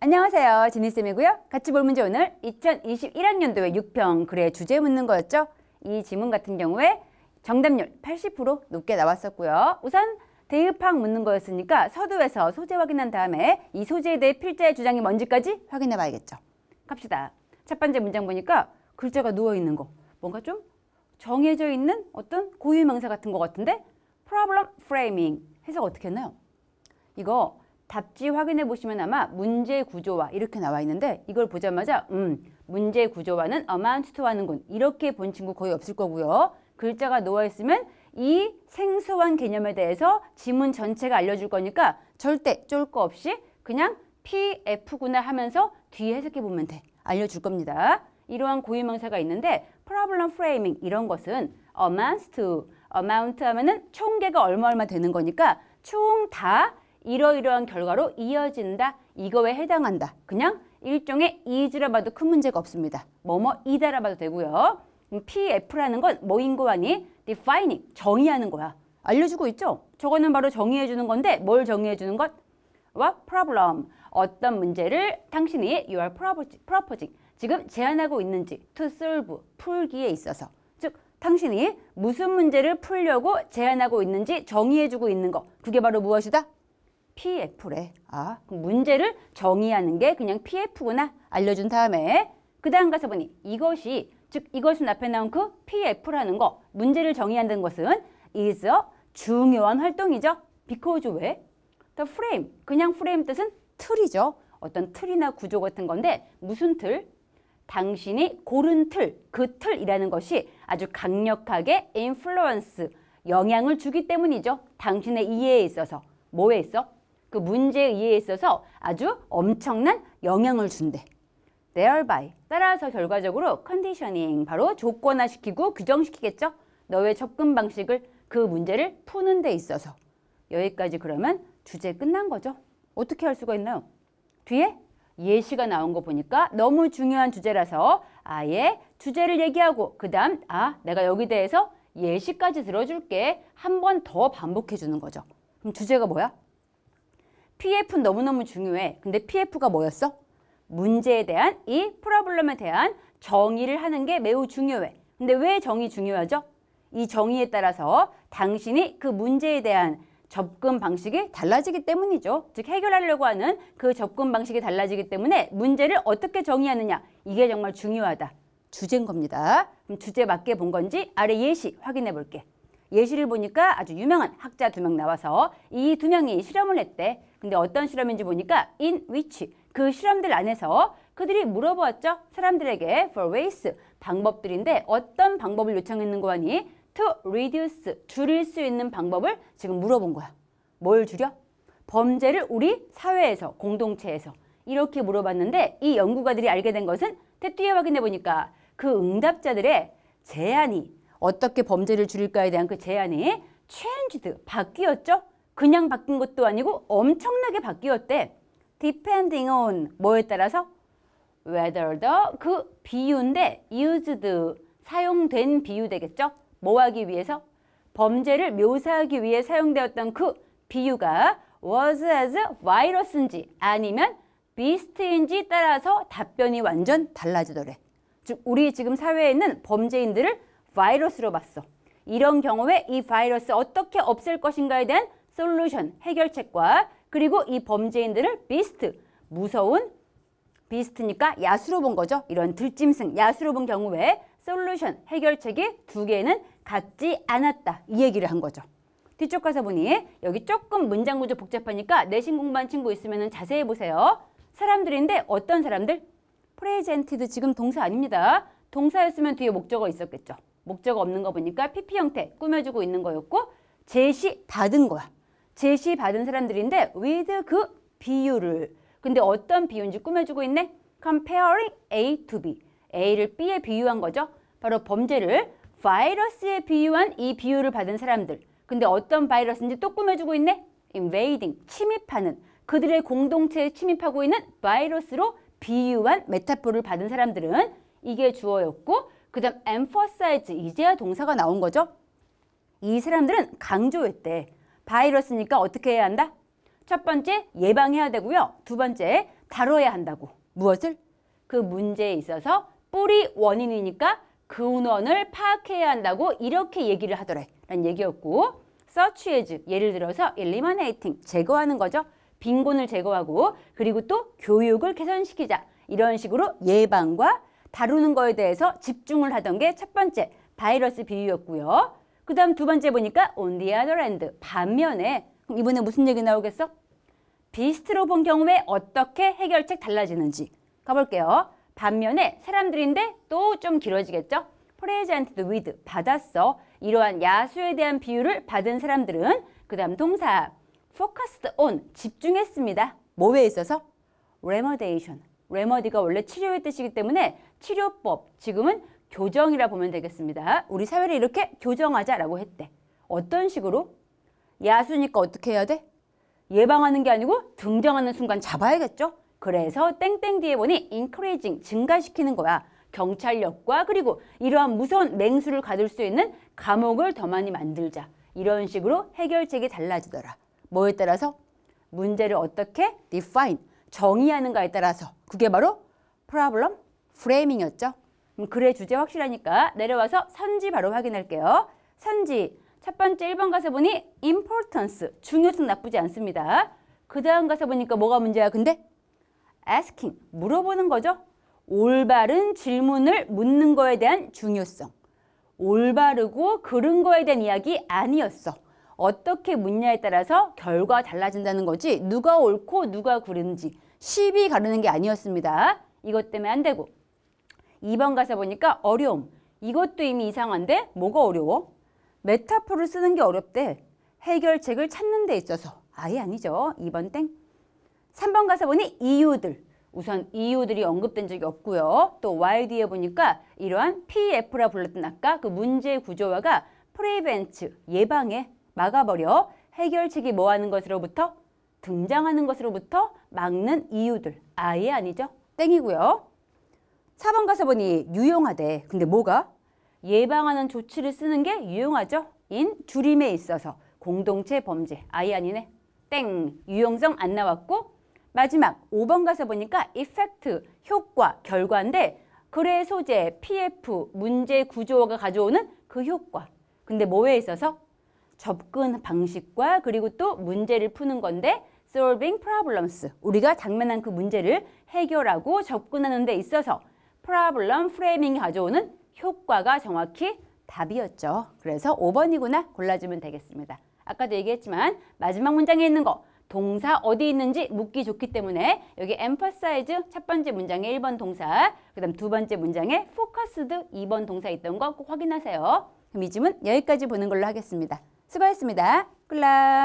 안녕하세요. 지니쌤이고요. 같이 볼 문제 오늘 2021학년도에 6평 글의 주제 묻는 거였죠. 이 지문 같은 경우에 정답률 80% 높게 나왔었고요. 우선 대입항 묻는 거였으니까 서두에서 소재 확인한 다음에 이 소재에 대해 필자의 주장이 뭔지까지 확인해 봐야겠죠. 갑시다. 첫 번째 문장 보니까 글자가 누워있는 거. 뭔가 좀 정해져 있는 어떤 고유명사 같은 거 같은데 problem framing 해석 어떻게 했나요? 이거 답지 확인해 보시면 아마 문제 구조화 이렇게 나와 있는데 이걸 보자마자 음 문제 구조화는 amount to 하는군 이렇게 본 친구 거의 없을 거고요. 글자가 놓아 있으면 이 생소한 개념에 대해서 지문 전체가 알려줄 거니까 절대 쫄 거 없이 그냥 PF구나 하면서 뒤에 해석해 보면 돼. 알려줄 겁니다. 이러한 고유명사가 있는데 problem framing 이런 것은 amounts to, amount 하면은 총계가 얼마 얼마 되는 거니까 총다 이러이러한 결과로 이어진다. 이거에 해당한다. 그냥 일종의 이즈라 봐도 큰 문제가 없습니다. 뭐뭐 이다라 봐도 되고요. 음, PF라는 건 뭐인 거 아니? defining, 정의하는 거야. 알려주고 있죠? 저거는 바로 정의해주는 건데 뭘 정의해주는 것? What problem? 어떤 문제를 당신이 your p r o p o s i n 지금 제안하고 있는지 to solve, 풀기에 있어서 즉 당신이 무슨 문제를 풀려고 제안하고 있는지 정의해주고 있는 거 그게 바로 무엇이다? PF래. 아, 그럼 문제를 정의하는 게 그냥 PF구나 알려준 다음에 그 다음 가서 보니 이것이 즉 이것은 앞에 나온 그 PF라는 거 문제를 정의한다는 것은 is a 중요한 활동이죠. because 왜? the frame 그냥 frame 뜻은 틀이죠. 어떤 틀이나 구조 같은 건데 무슨 틀? 당신이 고른 틀, 그 틀이라는 것이 아주 강력하게 인플루언스, 영향을 주기 때문이죠. 당신의 이해에 있어서 뭐에 있어? 그 문제에 의해 있어서 아주 엄청난 영향을 준대. thereby 따라서 결과적으로 컨디셔닝 바로 조건화시키고 규정시키겠죠. 너의 접근 방식을 그 문제를 푸는 데 있어서 여기까지 그러면 주제 끝난 거죠. 어떻게 할 수가 있나요? 뒤에 예시가 나온 거 보니까 너무 중요한 주제라서 아예 주제를 얘기하고 그 다음 아 내가 여기 대해서 예시까지 들어줄게 한 번 더 반복해 주는 거죠. 그럼 주제가 뭐야? PF 너무너무 중요해. 근데 PF가 뭐였어? 문제에 대한 이 프로블럼에 대한 정의를 하는 게 매우 중요해. 근데 왜 정의 중요하죠? 이 정의에 따라서 당신이 그 문제에 대한 접근 방식이 달라지기 때문이죠. 즉 해결하려고 하는 그 접근 방식이 달라지기 때문에 문제를 어떻게 정의하느냐 이게 정말 중요하다. 주제인 겁니다. 그럼 주제 맞게 본 건지 아래 예시 확인해 볼게. 예시를 보니까 아주 유명한 학자 두 명 나와서 이 두 명이 실험을 했대. 근데 어떤 실험인지 보니까 in which 그 실험들 안에서 그들이 물어보았죠. 사람들에게 for ways 방법들인데 어떤 방법을 요청했는거 하니 to reduce 줄일 수 있는 방법을 지금 물어본 거야. 뭘 줄여? 범죄를 우리 사회에서 공동체에서 이렇게 물어봤는데 이 연구가들이 알게 된 것은 뒤에 확인해 보니까 그 응답자들의 제안이 어떻게 범죄를 줄일까에 대한 그 제안이 c h a n g 바뀌었죠? 그냥 바뀐 것도 아니고 엄청나게 바뀌었대. depending on 뭐에 따라서 whether the 그 비유인데 used 사용된 비유 되겠죠? 뭐 하기 위해서? 범죄를 묘사하기 위해 사용되었던 그 비유가 was as virus인지 아니면 beast인지 따라서 답변이 완전 달라지더래. 즉 우리 지금 사회에 있는 범죄인들을 바이러스로 봤어. 이런 경우에 이 바이러스 어떻게 없앨 것인가에 대한 솔루션, 해결책과 그리고 이 범죄인들을 비스트, 무서운 비스트니까 야수로 본 거죠. 이런 들짐승, 야수로 본 경우에 솔루션, 해결책이 두 개는 같지 않았다. 이 얘기를 한 거죠. 뒤쪽 가서 보니 여기 조금 문장 구조 복잡하니까 내신 공부한 친구 있으면 자세히 보세요. 사람들인데 어떤 사람들? 프레젠티드 지금 동사 아닙니다. 동사였으면 뒤에 목적어 있었겠죠. 목적 없는 거 보니까 PP 형태 꾸며주고 있는 거였고 제시 받은 거야. 제시 받은 사람들인데 with 그비율을 근데 어떤 비유인지 꾸며주고 있네? comparing A to B. A를 B에 비유한 거죠. 바로 범죄를 바이러스에 비유한 이 비유를 받은 사람들. 근데 어떤 바이러스인지 또 꾸며주고 있네? invading, 침입하는. 그들의 공동체에 침입하고 있는 바이러스로 비유한 메타포를 받은 사람들은 이게 주어였고 그 다음 emphasize 이제야 동사가 나온 거죠. 이 사람들은 강조했대. 바이러스니까 어떻게 해야 한다? 첫 번째 예방해야 되고요. 두 번째 다뤄야 한다고. 무엇을? 그 문제에 있어서 뿌리 원인이니까 근원을 그 파악해야 한다고 이렇게 얘기를 하더래. 라는 얘기였고 search as 예를 들어서 eliminating 제거하는 거죠. 빈곤을 제거하고 그리고 또 교육을 개선시키자. 이런 식으로 예방과 다루는 거에 대해서 집중을 하던 게 첫 번째 바이러스 비유였고요. 그 다음 두 번째 보니까 on the other end 반면에 그럼 이번에 무슨 얘기 나오겠어? 비스트로 본 경우에 어떻게 해결책 달라지는지 가볼게요. 반면에 사람들인데 또 좀 길어지겠죠? 프레젠트드 위드 받았어. 이러한 야수에 대한 비유를 받은 사람들은 그 다음 동사 focused on 집중했습니다. 뭐에 있어서? remediation 레머디가 원래 치료의 뜻이기 때문에 치료법, 지금은 교정이라 보면 되겠습니다. 우리 사회를 이렇게 교정하자라고 했대. 어떤 식으로? 야수니까 어떻게 해야 돼? 예방하는 게 아니고 등장하는 순간 잡아야겠죠? 그래서 땡땡 뒤에 보니 e n c o u a g i n g 증가시키는 거야. 경찰력과 그리고 이러한 무서운 맹수를 가둘 수 있는 감옥을 더 많이 만들자. 이런 식으로 해결책이 달라지더라. 뭐에 따라서? 문제를 어떻게 define, 정의하는가에 따라서 그게 바로 프라블럼 프레이밍이었죠. 글의 주제 확실하니까 내려와서 선지 바로 확인할게요. 선지 첫 번째 1번 가서 보니 importance 중요성 나쁘지 않습니다. 그 다음 가서 보니까 뭐가 문제야 근데? asking 물어보는 거죠. 올바른 질문을 묻는 거에 대한 중요성. 올바르고 그런 거에 대한 이야기 아니었어. 어떻게 묻냐에 따라서 결과 달라진다는 거지 누가 옳고 누가 그른지 10이 가르는 게 아니었습니다. 이것 때문에 안 되고 2번 가서 보니까 어려움. 이것도 이미 이상한데 뭐가 어려워? 메타포를 쓰는 게 어렵대. 해결책을 찾는 데 있어서. 아예 아니죠. 2번 땡. 3번 가서 보니 이유들. 우선 이유들이 언급된 적이 없고요. 또 y 뒤에 보니까 이러한 PF라 불렀던 아까 그 문제 의 구조화가 프리벤츠, 예방에 막아버려, 해결책이 뭐하는 것으로부터 등장하는 것으로부터 막는 이유들 아예 아니죠? 땡이고요. 4번 가서 보니 유용하대. 근데 뭐가? 예방하는 조치를 쓰는 게 유용하죠? 인 줄임에 있어서 공동체 범죄 아예 아니네. 땡 유용성 안 나왔고 마지막 5번 가서 보니까 이펙트 효과 결과인데 글의 소재 PF 문제 구조가 가져오는 그 효과 근데 뭐에 있어서 접근 방식과 그리고 또 문제를 푸는 건데 solving problems, 우리가 장면한그 문제를 해결하고 접근하는 데 있어서 problem framing이 가져오는 효과가 정확히 답이었죠. 그래서 5번이구나 골라주면 되겠습니다. 아까도 얘기했지만 마지막 문장에 있는 거 동사 어디 있는지 묻기 좋기 때문에 여기 emphasize 첫 번째 문장에 1번 동사 그다음 두 번째 문장에 focused 2번 동사 있던 거 꼭 확인하세요. 그럼 이 질문 여기까지 보는 걸로 하겠습니다. 수고했습니다. 클라